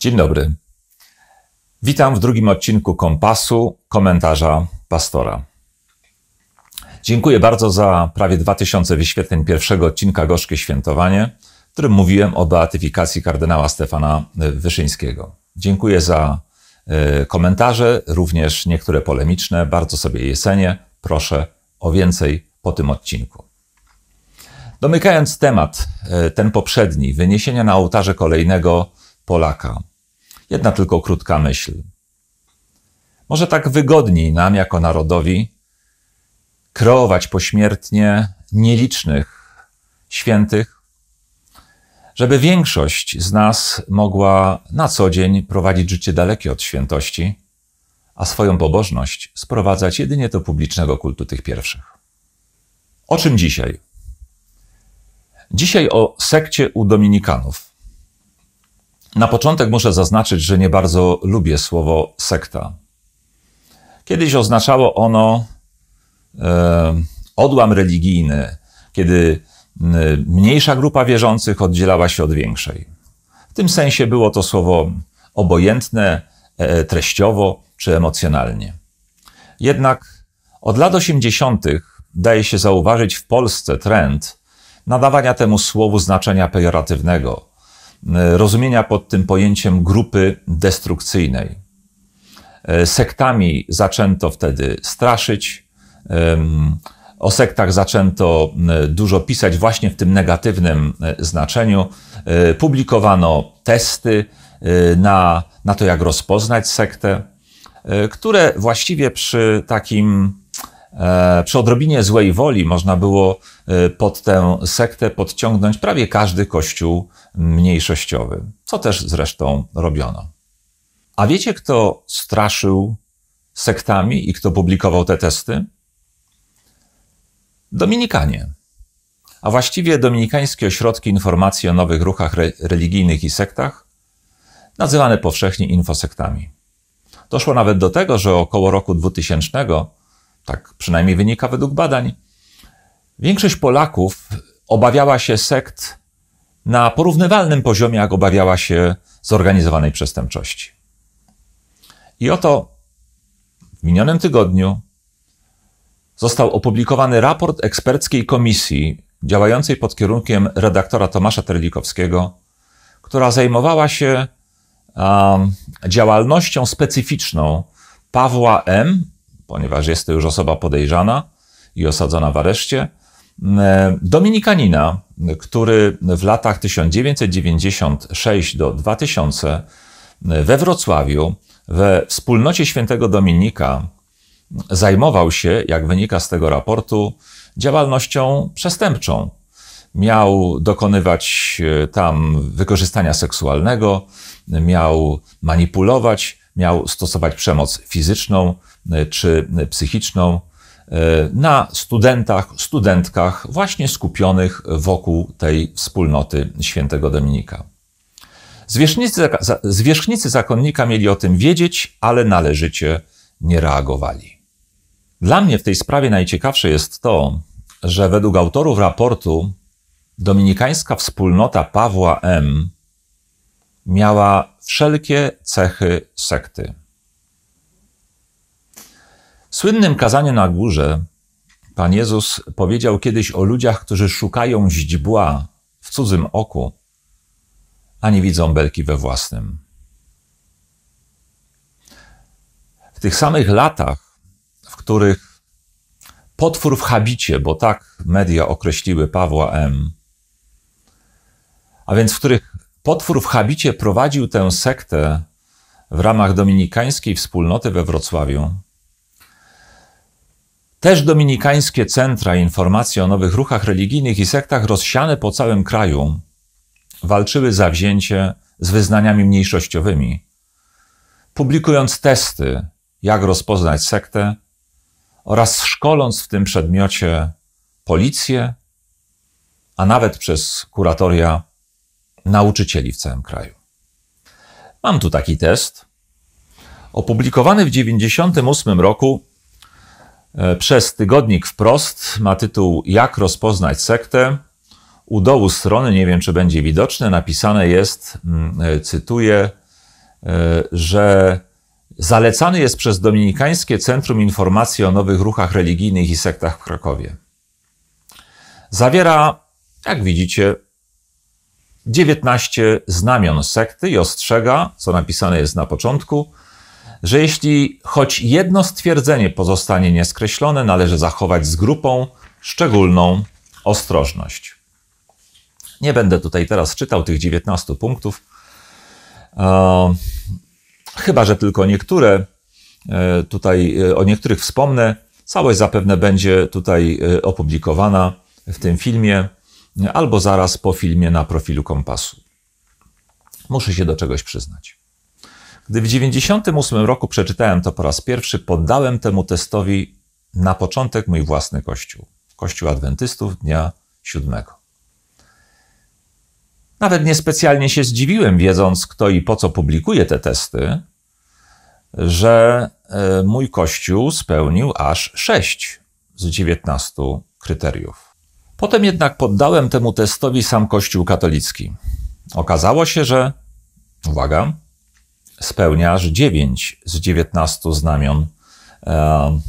Dzień dobry. Witam w drugim odcinku Kompasu komentarza pastora. Dziękuję bardzo za prawie 2000 wyświetleń pierwszego odcinka Gorzkie Świętowanie, w którym mówiłem o beatyfikacji kardynała Stefana Wyszyńskiego. Dziękuję za e, komentarze, również niektóre polemiczne. Bardzo sobie je cenię. Proszę o więcej po tym odcinku. Domykając temat, e, ten poprzedni, wyniesienia na ołtarze kolejnego Polaka, Jedna tylko krótka myśl. Może tak wygodniej nam, jako narodowi, kreować pośmiertnie nielicznych świętych, żeby większość z nas mogła na co dzień prowadzić życie dalekie od świętości, a swoją pobożność sprowadzać jedynie do publicznego kultu tych pierwszych. O czym dzisiaj? Dzisiaj o sekcie u Dominikanów. Na początek muszę zaznaczyć, że nie bardzo lubię słowo sekta. Kiedyś oznaczało ono e, odłam religijny, kiedy e, mniejsza grupa wierzących oddzielała się od większej. W tym sensie było to słowo obojętne, e, treściowo czy emocjonalnie. Jednak od lat 80. daje się zauważyć w Polsce trend nadawania temu słowu znaczenia pejoratywnego – E, rozumienia pod tym pojęciem grupy destrukcyjnej. E, sektami zaczęto wtedy straszyć, o sektach zaczęto e, dużo pisać właśnie w tym negatywnym znaczeniu. Publikowano testy na, na to, jak rozpoznać sektę, które właściwie przy takim E, przy odrobinie złej woli można było e, pod tę sektę podciągnąć prawie każdy kościół mniejszościowy, co też zresztą robiono. A wiecie, kto straszył sektami i kto publikował te testy? Dominikanie. A właściwie dominikańskie ośrodki informacji o nowych ruchach re religijnych i sektach, nazywane powszechnie infosektami. Doszło nawet do tego, że około roku 2000 tak przynajmniej wynika według badań, większość Polaków obawiała się sekt na porównywalnym poziomie, jak obawiała się zorganizowanej przestępczości. I oto w minionym tygodniu został opublikowany raport eksperckiej komisji działającej pod kierunkiem redaktora Tomasza Terlikowskiego, która zajmowała się um, działalnością specyficzną Pawła M ponieważ jest to już osoba podejrzana i osadzona w areszcie. E, Dominikanina, który w latach 1996 do 2000 e, we Wrocławiu, we wspólnocie świętego Dominika, zajmował się, jak wynika z tego raportu, działalnością przestępczą. Miał dokonywać e, tam wykorzystania seksualnego, miał manipulować, miał stosować przemoc fizyczną, E, czy psychiczną e, na studentach, studentkach właśnie skupionych wokół tej wspólnoty świętego Dominika. Zwierzchnicy, zwierzchnicy zakonnika mieli o tym wiedzieć, ale należycie nie reagowali. Dla mnie w tej sprawie najciekawsze jest to, że według autorów raportu dominikańska wspólnota Pawła M. miała wszelkie cechy sekty słynnym kazaniu na górze Pan Jezus powiedział kiedyś o ludziach, którzy szukają źdźbła w cudzym oku, a nie widzą belki we własnym. W tych samych latach, w których potwór w habicie, bo tak media określiły Pawła M., a więc w których potwór w habicie prowadził tę sektę w ramach dominikańskiej wspólnoty we Wrocławiu, też dominikańskie centra informacji o nowych ruchach religijnych i sektach rozsiane po całym kraju walczyły zawzięcie z wyznaniami mniejszościowymi, publikując testy, jak rozpoznać sektę oraz szkoląc w tym przedmiocie policję, a nawet przez kuratoria nauczycieli w całym kraju. Mam tu taki test. Opublikowany w 1998 roku E, przez tygodnik wprost. Ma tytuł Jak rozpoznać sektę. U dołu strony, nie wiem czy będzie widoczne, napisane jest, mm, e, cytuję, e, że zalecany jest przez Dominikańskie Centrum Informacji o Nowych Ruchach Religijnych i Sektach w Krakowie. Zawiera, jak widzicie, 19 znamion sekty i ostrzega, co napisane jest na początku, że jeśli choć jedno stwierdzenie pozostanie nieskreślone, należy zachować z grupą szczególną ostrożność. Nie będę tutaj teraz czytał tych 19 punktów, e, chyba że tylko niektóre. E, tutaj e, o niektórych wspomnę. Całość zapewne będzie tutaj e, opublikowana w tym filmie albo zaraz po filmie na profilu kompasu. Muszę się do czegoś przyznać. Gdy w 1998 roku przeczytałem to po raz pierwszy, poddałem temu testowi na początek mój własny kościół. Kościół Adwentystów dnia siódmego. Nawet niespecjalnie się zdziwiłem, wiedząc kto i po co publikuje te testy, że e, mój kościół spełnił aż sześć z 19 kryteriów. Potem jednak poddałem temu testowi sam Kościół katolicki. Okazało się, że, uwaga, spełnia 9 z 19 znamion e,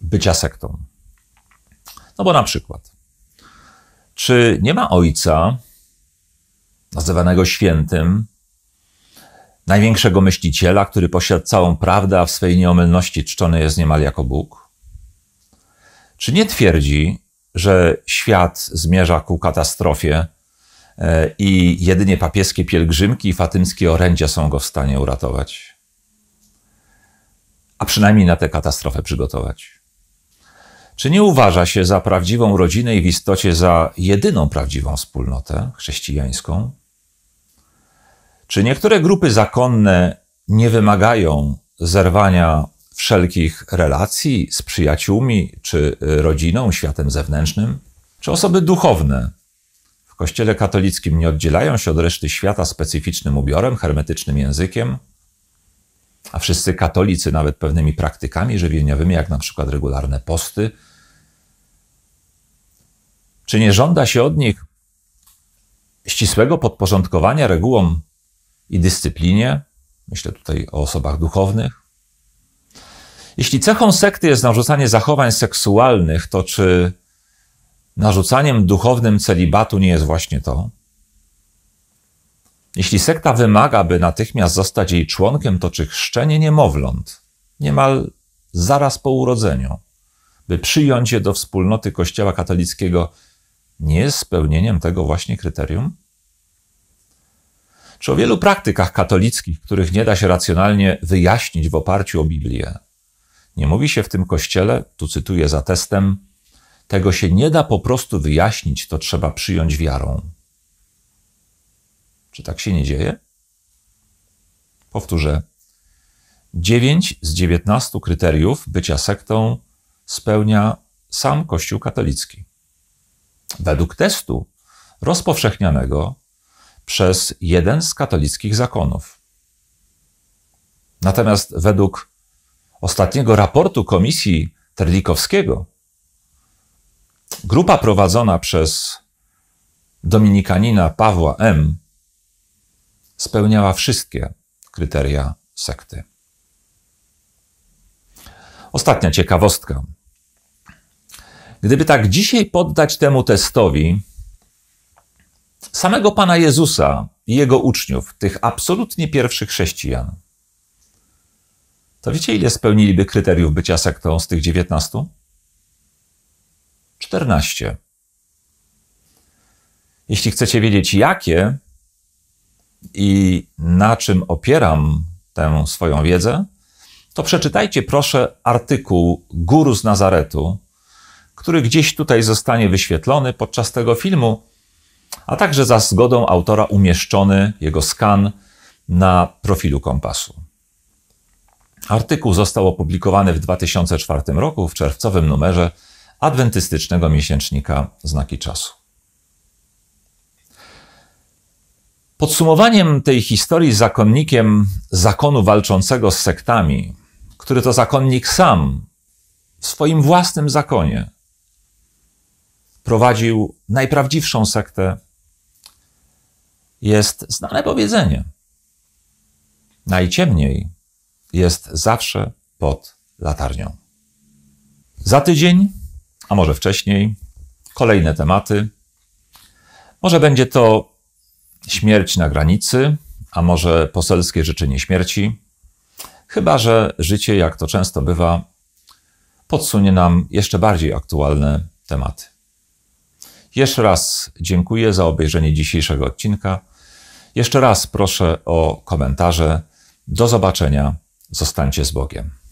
bycia sektą. No bo na przykład, czy nie ma ojca nazywanego świętym, największego myśliciela, który posiada całą prawdę, a w swej nieomylności czczony jest niemal jako Bóg? Czy nie twierdzi, że świat zmierza ku katastrofie, E, i jedynie papieskie pielgrzymki i fatymskie orędzia są go w stanie uratować. A przynajmniej na tę katastrofę przygotować. Czy nie uważa się za prawdziwą rodzinę i w istocie za jedyną prawdziwą wspólnotę chrześcijańską? Czy niektóre grupy zakonne nie wymagają zerwania wszelkich relacji z przyjaciółmi czy rodziną, światem zewnętrznym? Czy osoby duchowne w Kościele katolickim nie oddzielają się od reszty świata specyficznym ubiorem, hermetycznym językiem, a wszyscy katolicy nawet pewnymi praktykami żywieniowymi, jak na przykład regularne posty. Czy nie żąda się od nich ścisłego podporządkowania regułom i dyscyplinie? Myślę tutaj o osobach duchownych. Jeśli cechą sekty jest narzucanie zachowań seksualnych, to czy narzucaniem duchownym celibatu nie jest właśnie to? Jeśli sekta wymaga, by natychmiast zostać jej członkiem, to czy chrzczenie niemowląt, niemal zaraz po urodzeniu, by przyjąć je do wspólnoty Kościoła katolickiego, nie jest spełnieniem tego właśnie kryterium? Czy o wielu praktykach katolickich, których nie da się racjonalnie wyjaśnić w oparciu o Biblię, nie mówi się w tym kościele, tu cytuję za testem, tego się nie da po prostu wyjaśnić, to trzeba przyjąć wiarą. Czy tak się nie dzieje? Powtórzę. 9 z 19 kryteriów bycia sektą spełnia sam Kościół katolicki. Według testu rozpowszechnianego przez jeden z katolickich zakonów. Natomiast według ostatniego raportu komisji Terlikowskiego grupa prowadzona przez dominikanina Pawła M. spełniała wszystkie kryteria sekty. Ostatnia ciekawostka. Gdyby tak dzisiaj poddać temu testowi samego Pana Jezusa i Jego uczniów, tych absolutnie pierwszych chrześcijan, to wiecie, ile spełniliby kryteriów bycia sektą z tych dziewiętnastu? 14. Jeśli chcecie wiedzieć, jakie i na czym opieram tę swoją wiedzę, to przeczytajcie proszę artykuł Guru z Nazaretu, który gdzieś tutaj zostanie wyświetlony podczas tego filmu, a także za zgodą autora umieszczony jego skan na profilu kompasu. Artykuł został opublikowany w 2004 roku w czerwcowym numerze adwentystycznego miesięcznika Znaki Czasu. Podsumowaniem tej historii z zakonnikiem zakonu walczącego z sektami, który to zakonnik sam w swoim własnym zakonie prowadził najprawdziwszą sektę, jest znane powiedzenie. Najciemniej jest zawsze pod latarnią. Za tydzień a może wcześniej, kolejne tematy. Może będzie to śmierć na granicy, a może poselskie życzenie śmierci. Chyba, że życie, jak to często bywa, podsunie nam jeszcze bardziej aktualne tematy. Jeszcze raz dziękuję za obejrzenie dzisiejszego odcinka. Jeszcze raz proszę o komentarze. Do zobaczenia. Zostańcie z Bogiem.